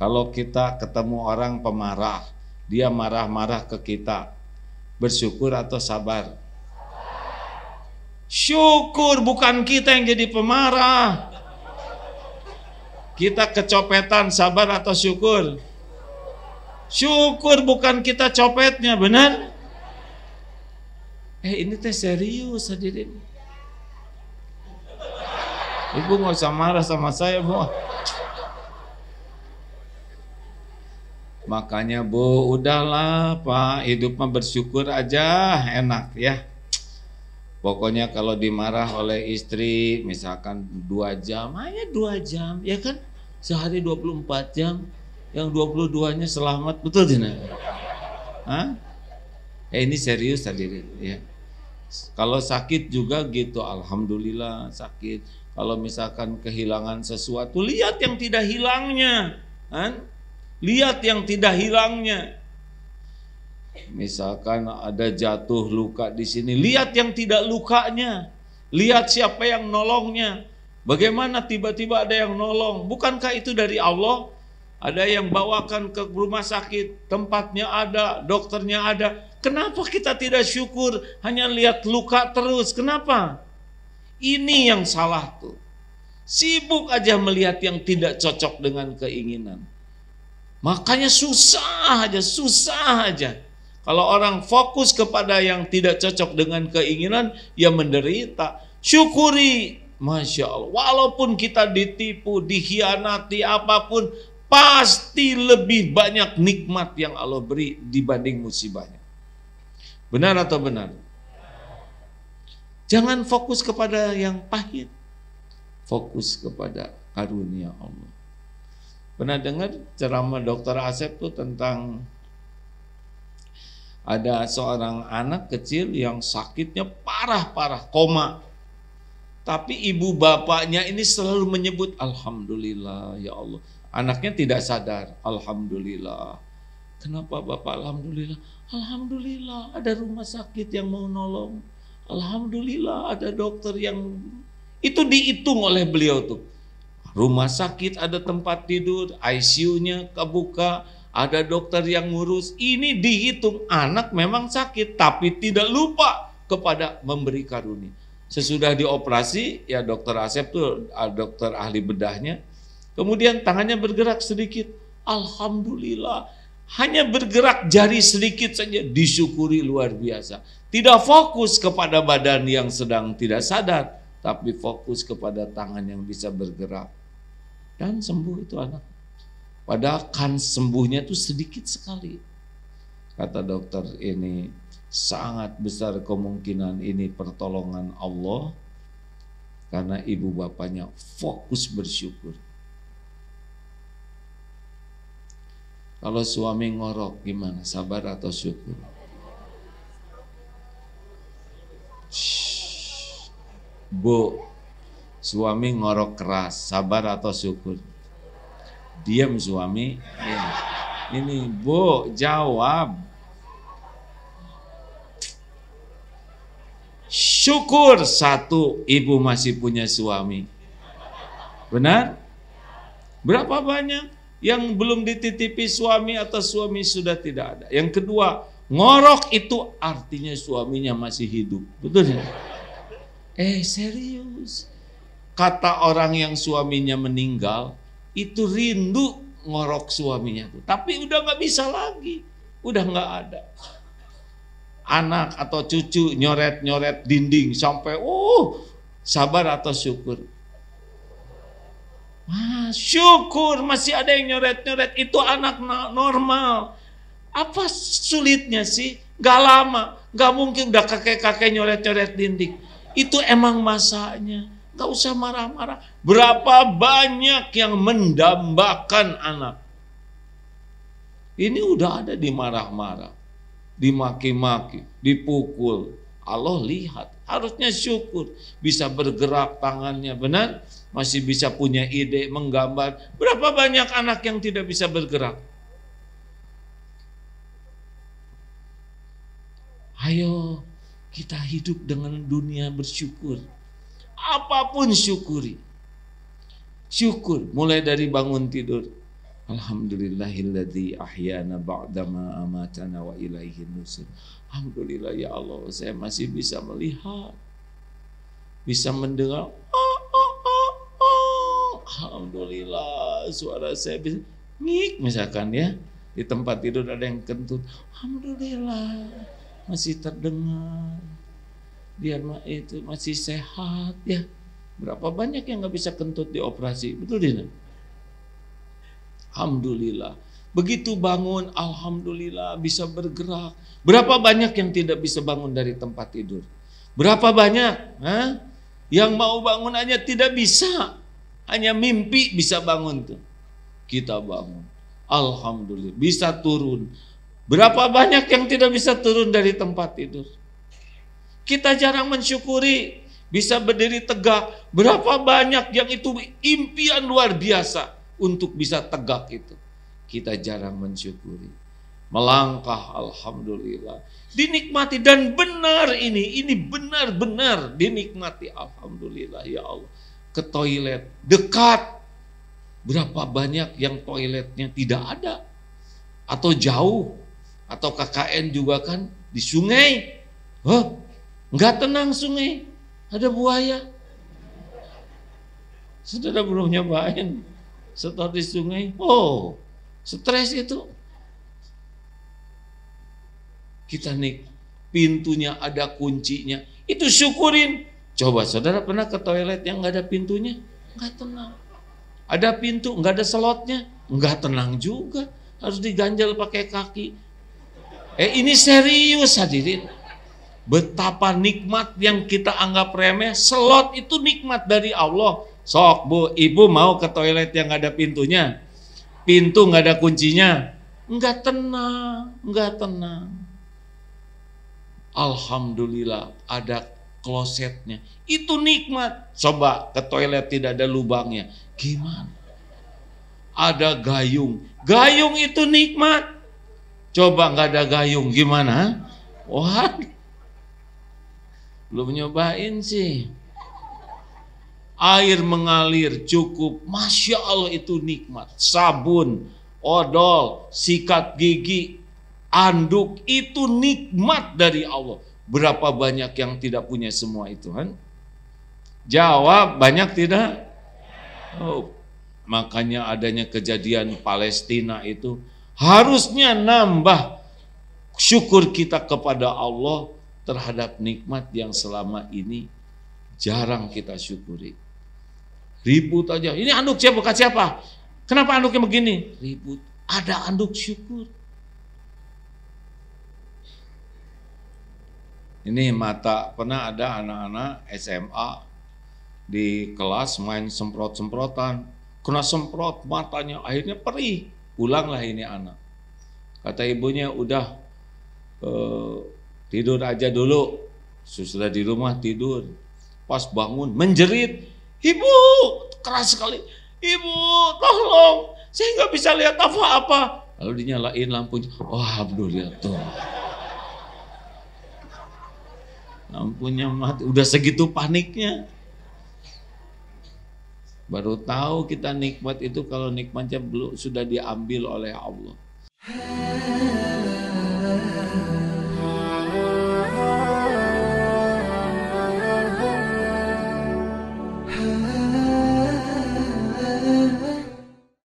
Kalau kita ketemu orang pemarah, dia marah-marah ke kita. Bersyukur atau sabar? Syukur bukan kita yang jadi pemarah. Kita kecopetan, sabar atau syukur? Syukur bukan kita copetnya, benar? Eh ini teh serius hadirin. Ibu nggak usah marah sama saya, Bu. Makanya Bu, udahlah Pak, hidup mah bersyukur aja, enak ya. Pokoknya kalau dimarah oleh istri, misalkan dua jam, hanya dua jam, ya kan? Sehari 24 jam, yang 22-nya selamat, betul tidak? Hah? Eh ini serius hadirin ya. Kalau sakit juga gitu, Alhamdulillah sakit. Kalau misalkan kehilangan sesuatu, lihat yang tidak hilangnya. Hah? Kan? Lihat yang tidak hilangnya. Misalkan ada jatuh luka di sini, lihat yang tidak lukanya. Lihat siapa yang nolongnya. Bagaimana tiba-tiba ada yang nolong? Bukankah itu dari Allah? Ada yang bawakan ke rumah sakit, tempatnya ada, dokternya ada. Kenapa kita tidak syukur hanya lihat luka terus? Kenapa? Ini yang salah tuh. Sibuk aja melihat yang tidak cocok dengan keinginan. Makanya susah aja, susah aja. Kalau orang fokus kepada yang tidak cocok dengan keinginan, ya menderita. Syukuri, masya Allah. Walaupun kita ditipu, dikhianati, apapun, pasti lebih banyak nikmat yang Allah beri dibanding musibahnya. Benar atau benar? Jangan fokus kepada yang pahit, fokus kepada karunia Allah. Pernah dengar ceramah dokter Asep tuh tentang ada seorang anak kecil yang sakitnya parah-parah, koma. Tapi ibu bapaknya ini selalu menyebut Alhamdulillah ya Allah. Anaknya tidak sadar Alhamdulillah. Kenapa bapak Alhamdulillah? Alhamdulillah ada rumah sakit yang mau nolong. Alhamdulillah ada dokter yang itu dihitung oleh beliau tuh rumah sakit ada tempat tidur, ICU-nya kebuka, ada dokter yang ngurus. Ini dihitung anak memang sakit tapi tidak lupa kepada memberi karunia. Sesudah dioperasi ya dokter Asep tuh dokter ahli bedahnya. Kemudian tangannya bergerak sedikit. Alhamdulillah hanya bergerak jari sedikit saja disyukuri luar biasa. Tidak fokus kepada badan yang sedang tidak sadar, tapi fokus kepada tangan yang bisa bergerak. Dan sembuh itu anak. Padahal kan sembuhnya itu sedikit sekali. Kata dokter ini sangat besar kemungkinan ini pertolongan Allah karena ibu bapaknya fokus bersyukur. Kalau suami ngorok gimana? Sabar atau syukur? Shhh. Bu, Suami ngorok keras, sabar atau syukur? Diam suami. Ya. Ini bu jawab. Syukur satu ibu masih punya suami. Benar? Berapa banyak yang belum dititipi suami atau suami sudah tidak ada? Yang kedua, ngorok itu artinya suaminya masih hidup. Betul ya? Eh serius kata orang yang suaminya meninggal itu rindu ngorok suaminya tuh. Tapi udah nggak bisa lagi, udah nggak ada. Anak atau cucu nyoret-nyoret dinding sampai uh sabar atau syukur. Wah, syukur masih ada yang nyoret-nyoret itu anak normal. Apa sulitnya sih? Gak lama, gak mungkin udah kakek-kakek nyoret-nyoret dinding. Itu emang masanya. Gak usah marah-marah. Berapa banyak yang mendambakan anak. Ini udah ada di marah-marah. Dimaki-maki, dipukul. Allah lihat. Harusnya syukur. Bisa bergerak tangannya, benar? Masih bisa punya ide, menggambar. Berapa banyak anak yang tidak bisa bergerak? Ayo kita hidup dengan dunia bersyukur apapun syukuri. Syukur mulai dari bangun tidur. Alhamdulillahilladzi ahyana ba'dama amatana wa ilaihi nusur. Alhamdulillah ya Allah, saya masih bisa melihat. Bisa mendengar. Oh, oh, oh, oh. Alhamdulillah suara saya bisa ngik misalkan ya. Di tempat tidur ada yang kentut. Alhamdulillah masih terdengar dia itu masih sehat ya berapa banyak yang nggak bisa kentut di operasi betul Dina Alhamdulillah begitu bangun Alhamdulillah bisa bergerak berapa banyak yang tidak bisa bangun dari tempat tidur berapa banyak Hah? yang mau bangun hanya tidak bisa hanya mimpi bisa bangun tuh kita bangun Alhamdulillah bisa turun berapa banyak yang tidak bisa turun dari tempat tidur kita jarang mensyukuri bisa berdiri tegak. Berapa banyak yang itu impian luar biasa untuk bisa tegak itu. Kita jarang mensyukuri. Melangkah alhamdulillah. Dinikmati dan benar ini, ini benar-benar dinikmati alhamdulillah ya Allah. Ke toilet dekat. Berapa banyak yang toiletnya tidak ada atau jauh atau KKN juga kan di sungai. Huh? Nggak tenang sungai, ada buaya. Saudara belum nyobain setor di sungai. Oh, stres itu. Kita nih pintunya ada kuncinya. Itu syukurin. Coba saudara pernah ke toilet yang nggak ada pintunya? Nggak tenang. Ada pintu, nggak ada slotnya? Nggak tenang juga. Harus diganjal pakai kaki. Eh ini serius hadirin. Betapa nikmat yang kita anggap remeh, slot itu nikmat dari Allah. Sok bu, ibu mau ke toilet yang ada pintunya, pintu nggak ada kuncinya, nggak tenang, nggak tenang. Alhamdulillah ada klosetnya, itu nikmat. Coba ke toilet tidak ada lubangnya, gimana? Ada gayung, gayung itu nikmat. Coba nggak ada gayung, gimana? Waduh. Belum nyobain sih. Air mengalir cukup. Masya Allah itu nikmat. Sabun, odol, sikat gigi, anduk itu nikmat dari Allah. Berapa banyak yang tidak punya semua itu kan? Jawab banyak tidak? Oh, makanya adanya kejadian Palestina itu harusnya nambah syukur kita kepada Allah terhadap nikmat yang selama ini jarang kita syukuri. Ribut aja. Ini anduk siapa? bukan siapa? Kenapa anduknya begini? Ribut. Ada anduk syukur. Ini mata pernah ada anak-anak SMA di kelas main semprot-semprotan. Kena semprot matanya akhirnya perih. ulanglah ini anak. Kata ibunya udah eh, Tidur aja dulu. susah di rumah tidur. Pas bangun menjerit. Ibu, keras sekali. Ibu, tolong. Saya nggak bisa lihat apa-apa. Lalu dinyalain lampunya. Wah, Abdul lihat ya tuh. Lampunya mati. Udah segitu paniknya. Baru tahu kita nikmat itu kalau nikmatnya belum sudah diambil oleh Allah.